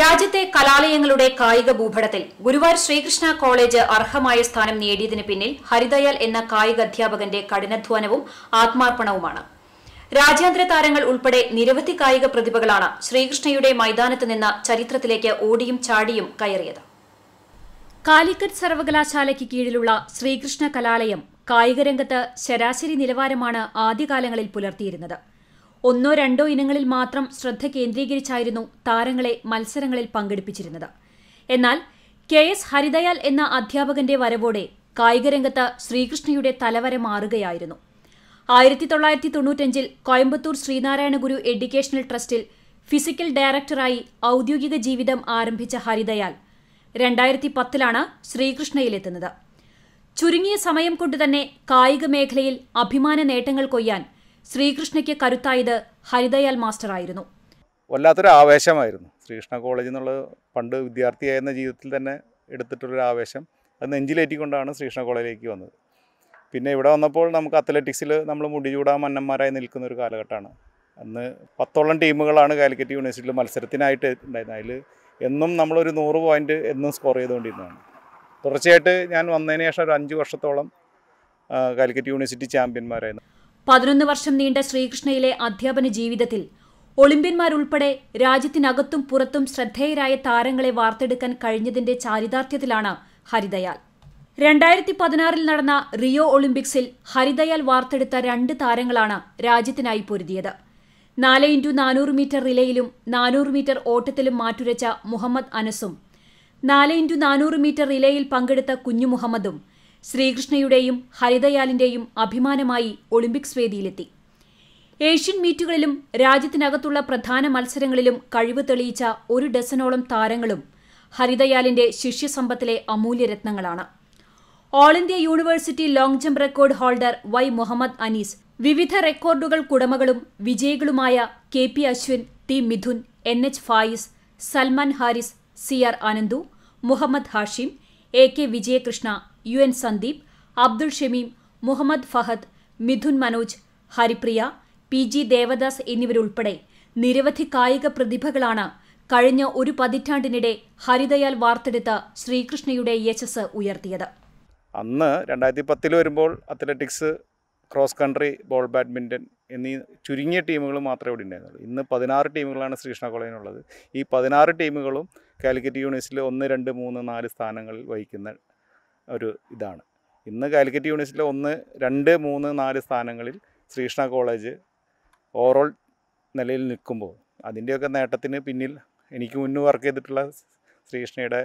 രാജ്യത്തെ കലാലയങ്ങളുടെ കായിക ഭൂപടത്തിൽ ഗുരുവായൂർ ശ്രീകൃഷ്ണ കോളേജ് അർഹമായ സ്ഥാനം നേടിയതിന് പിന്നിൽ ഹരിദയാൽ എന്ന കായിക അധ്യാപകന്റെ കഠിനാധ്വാനവും ആത്മാർപ്പണവുമാണ് രാജ്യാന്തര താരങ്ങൾ ഉൾപ്പെടെ നിരവധി കായിക പ്രതിഭകളാണ് ശ്രീകൃഷ്ണയുടെ മൈതാനത്ത് നിന്ന് ചരിത്രത്തിലേക്ക് ഓടിയും ചാടിയും കയറിയത് കാലിക്കറ്റ് സർവകലാശാലയ്ക്ക് കീഴിലുള്ള ശ്രീകൃഷ്ണ കലാലയം കായികരംഗത്ത് ശരാശരി നിലവാരമാണ് ആദ്യകാലങ്ങളിൽ പുലർത്തിയിരുന്നത് ഒന്നോ രണ്ടോ ഇനങ്ങളിൽ മാത്രം ശ്രദ്ധ കേന്ദ്രീകരിച്ചായിരുന്നു താരങ്ങളെ മത്സരങ്ങളിൽ പങ്കെടുപ്പിച്ചിരുന്നത് എന്നാൽ കെ എസ് ഹരിദയാൽ എന്ന അധ്യാപകന്റെ വരവോടെ കായികരംഗത്ത് ശ്രീകൃഷ്ണയുടെ തലവരെ മാറുകയായിരുന്നു ആയിരത്തി തൊള്ളായിരത്തി തൊണ്ണൂറ്റഞ്ചിൽ കോയമ്പത്തൂർ ശ്രീനാരായണ ഗുരു എഡ്യൂക്കേഷണൽ ട്രസ്റ്റിൽ ഫിസിക്കൽ ഡയറക്ടറായി ഔദ്യോഗിക ജീവിതം ആരംഭിച്ച ഹരിദയാൽ രണ്ടായിരത്തി പത്തിലാണ് ശ്രീകൃഷ്ണയിലെത്തുന്നത് ചുരുങ്ങിയ സമയം കൊണ്ട് തന്നെ കായിക മേഖലയിൽ അഭിമാന നേട്ടങ്ങൾ കൊയ്യാൻ ശ്രീകൃഷ്ണയ്ക്ക് കരുത്തായത് ഹരിദയാൽ മാസ്റ്റർ ആയിരുന്നു വല്ലാത്തൊരു ആവേശമായിരുന്നു ശ്രീകൃഷ്ണ കോളേജ് എന്നുള്ളത് പണ്ട് വിദ്യാർത്ഥിയായിരുന്ന ജീവിതത്തിൽ തന്നെ എടുത്തിട്ടുള്ളൊരു ആവേശം അത് നെഞ്ചിലേറ്റിക്കൊണ്ടാണ് ശ്രീകൃഷ്ണ കോളേജിലേക്ക് വന്നത് പിന്നെ ഇവിടെ വന്നപ്പോൾ നമുക്ക് അത്ലറ്റിക്സിൽ നമ്മൾ മുടി മുടിചൂടാ മന്നന്മാരായി നിൽക്കുന്ന ഒരു കാലഘട്ടമാണ് അന്ന് പത്തോളം ടീമുകളാണ് കാലിക്കറ്റ് യൂണിവേഴ്സിറ്റിയിൽ മത്സരത്തിനായിട്ട് ഉണ്ടായിരുന്നത് അതിൽ എന്നും നമ്മളൊരു നൂറ് പോയിൻ്റ് എന്നും സ്കോർ ചെയ്തുകൊണ്ടിരുന്നതാണ് തുടർച്ചയായിട്ട് ഞാൻ വന്നതിന് ശേഷം ഒരു അഞ്ച് വർഷത്തോളം കാലിക്കറ്റ് യൂണിവേഴ്സിറ്റി ചാമ്പ്യന്മാരായിരുന്നു പതിനൊന്ന് വർഷം നീണ്ട ശ്രീകൃഷ്ണയിലെ അധ്യാപന ജീവിതത്തിൽ ഒളിമ്പ്യന്മാരുൾപ്പെടെ രാജ്യത്തിനകത്തും പുറത്തും ശ്രദ്ധേയരായ താരങ്ങളെ വാർത്തെടുക്കാൻ കഴിഞ്ഞതിന്റെ ചാരിതാർത്ഥ്യത്തിലാണ് ഹരിദയാൽ രണ്ടായിരത്തി പതിനാറിൽ നടന്ന റിയോ ഒളിമ്പിക്സിൽ ഹരിദയാൽ വാർത്തെടുത്ത രണ്ട് താരങ്ങളാണ് രാജ്യത്തിനായി പൊരുതിയത് നാല് ഇൻറ്റു നാനൂറ് മീറ്റർ റിലേയിലും നാനൂറ് മീറ്റർ ഓട്ടത്തിലും മാറ്റുരച്ച മുഹമ്മദ് അനസും നാല് ഇൻറ്റു നാനൂറ് മീറ്റർ റിലേയിൽ പങ്കെടുത്ത കുഞ്ഞു മുഹമ്മദും ശ്രീകൃഷ്ണയുടെയും ഹരിതയാലിന്റെയും അഭിമാനമായി ഒളിമ്പിക്സ് വേദിയിലെത്തി ഏഷ്യൻ മീറ്റുകളിലും രാജ്യത്തിനകത്തുള്ള പ്രധാന മത്സരങ്ങളിലും കഴിവ് തെളിയിച്ച ഒരു ഡസനോളം താരങ്ങളും ഹരിതയാലിന്റെ ശിഷ്യസമ്പത്തിലെ അമൂല്യരത്നങ്ങളാണ് all India university long jump record holder Y Muhammad Anees വിവിധ റെക്കോർഡുകൾ കുടമകളും വിജയികളുമായ K P Ashwin T Mithun N H Fayis Salman Haris C R Anandu Muhammad Hashim A K Vijayakrishna U N Sandeep Abdul Shameem Muhammad Fahad Mithun Manoj Haripriya P G Devadas എന്നിവരുൾപ്പെടെ നിരവധി കായിക പ്രതിഭകളാണ് കഴിഞ്ഞ ഒരു പതിറ്റാണ്ടിനിടെ ഹരിദയാൽ വാർത്തെടുത്ത ശ്രീകൃഷ്ണയുടെ യശസ് ഉയർത്തിയത് അന്ന് രണ്ടായിരത്തി പത്തിൽ വരുമ്പോൾ athletics cross country ball badminton എന്നീ ചുരുങ്ങിയ ടീമുകൾ മാത്രമേ ഇവിടെ ഉണ്ടായിരുന്നുള്ളൂ ഇന്ന് പതിനാറ് ടീമുകളാണ് ശ്രീകൃഷ്ണ കോളേജിനുള്ളത് ഈ പതിനാറ് ടീമുകളും കാലിക്കറ്റ് യൂണിവേഴ്സിറ്റിയിലെ ഒന്ന് രണ്ട് മൂന്ന് നാല് സ്ഥാനങ്ങളിൽ വഹിക്കുന്ന ഒരു ഇതാണ് ഇന്ന് കാലിക്കറ്റ് യൂണിവേഴ്സിറ്റിയിലെ ഒന്ന് രണ്ട് മൂന്ന് നാല് സ്ഥാനങ്ങളിൽ ശ്രീകൃഷ്ണ കോളേജ് ഓവറോൾ നിലയിൽ നിൽക്കുമ്പോൾ അതിൻ്റെയൊക്കെ നേട്ടത്തിന് പിന്നിൽ എനിക്ക് മുന്നേ വർക്ക് ചെയ്തിട്ടുള്ള ശ്രീകൃഷ്ണയുടെ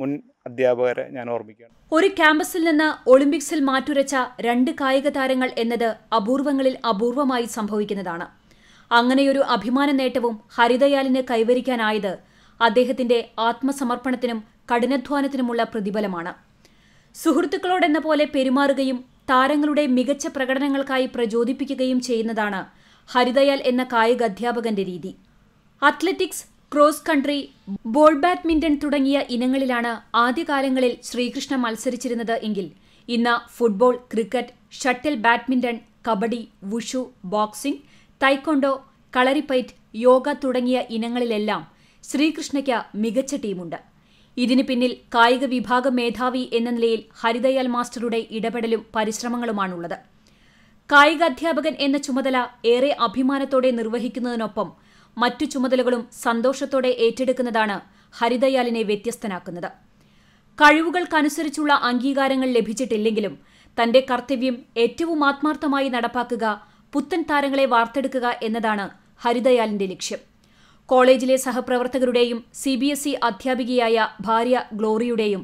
മുൻ അധ്യാപകരെ ഞാൻ ഓർമ്മിക്കുകയാണ് ഒരു ക്യാമ്പസിൽ നിന്ന് ഒളിമ്പിക്സിൽ മാറ്റുരച്ച രണ്ട് കായിക താരങ്ങൾ എന്നത് അപൂർവങ്ങളിൽ അപൂർവമായി സംഭവിക്കുന്നതാണ് അങ്ങനെയൊരു അഭിമാന നേട്ടവും ഹരിദയാലിന് കൈവരിക്കാനായത് അദ്ദേഹത്തിന്റെ ആത്മസമർപ്പണത്തിനും കഠിനാധ്വാനത്തിനുമുള്ള പ്രതിഫലമാണ് സുഹൃത്തുക്കളോടെന്ന പോലെ പെരുമാറുകയും താരങ്ങളുടെ മികച്ച പ്രകടനങ്ങൾക്കായി പ്രചോദിപ്പിക്കുകയും ചെയ്യുന്നതാണ് ഹരിദയാൽ എന്ന കായിക അധ്യാപകന്റെ രീതി athletics cross country ball badminton തുടങ്ങിയ ഇനങ്ങളിലാണ് ആദ്യകാലങ്ങളിൽ ശ്രീകൃഷ്ണ മത്സരിച്ചിരുന്നത് എങ്കിൽ ഇന്ന് football cricket shuttle badminton kabaddi wushu boxing taekwondo kalaripayattu yoga തുടങ്ങിയ ഇനങ്ങളിലെല്ലാം ശ്രീകൃഷ്ണയ്ക്ക് മികച്ച ടീമുണ്ട് ഇതിനു പിന്നിൽ കായിക വിഭാഗം മേധാവി എന്ന നിലയിൽ ഹരിദയാൽ മാസ്റ്ററുടെ ഇടപെടലും പരിശ്രമങ്ങളുമാണുള്ളത് കായിക അധ്യാപകൻ എന്ന ചുമതല ഏറെ അഭിമാനത്തോടെ നിർവഹിക്കുന്നതിനൊപ്പം മറ്റു ചുമതലകളും സന്തോഷത്തോടെ ഏറ്റെടുക്കുന്നതാണ് ഹരിദയാലിനെ വ്യത്യസ്തനാക്കുന്നത് കഴിവുകൾക്കനുസരിച്ചുള്ള അംഗീകാരങ്ങൾ ലഭിച്ചിട്ടില്ലെങ്കിലും തന്റെ കർത്തവ്യം ഏറ്റവും ആത്മാർത്ഥമായി നടപ്പാക്കുക പുത്തൻ താരങ്ങളെ വാർത്തെടുക്കുക എന്നതാണ് ഹരിദയാലിന്റെ ലക്ഷ്യം കോളേജിലെ സഹപ്രവർത്തകരുടെയും സി ബി എസ് ഇ അധ്യാപികയായ ഭാര്യ ഗ്ലോറിയുടെയും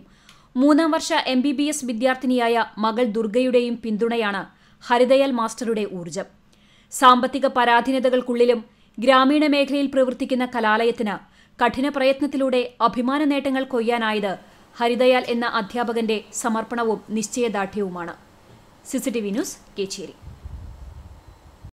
മൂന്നാം വർഷ എം ബി ബി എസ് വിദ്യാർത്ഥിനിയായ മകൾ ദുർഗയുടെയും പിന്തുണയാണ് ഹരിദയാൽ മാസ്റ്ററുടെ ഊർജം സാമ്പത്തിക പരാധീനതകൾക്കുള്ളിലും ഗ്രാമീണ മേഖലയിൽ പ്രവർത്തിക്കുന്ന കലാലയത്തിന് കഠിന പ്രയത്നത്തിലൂടെ അഭിമാന നേട്ടങ്ങൾ കൊയ്യാനായത് ഹരിദയാൽ എന്ന അധ്യാപകന്റെ സമർപ്പണവും നിശ്ചയദാർഢ്യവുമാണ് സിസിടിവി ന്യൂസ് കേച്ചേരി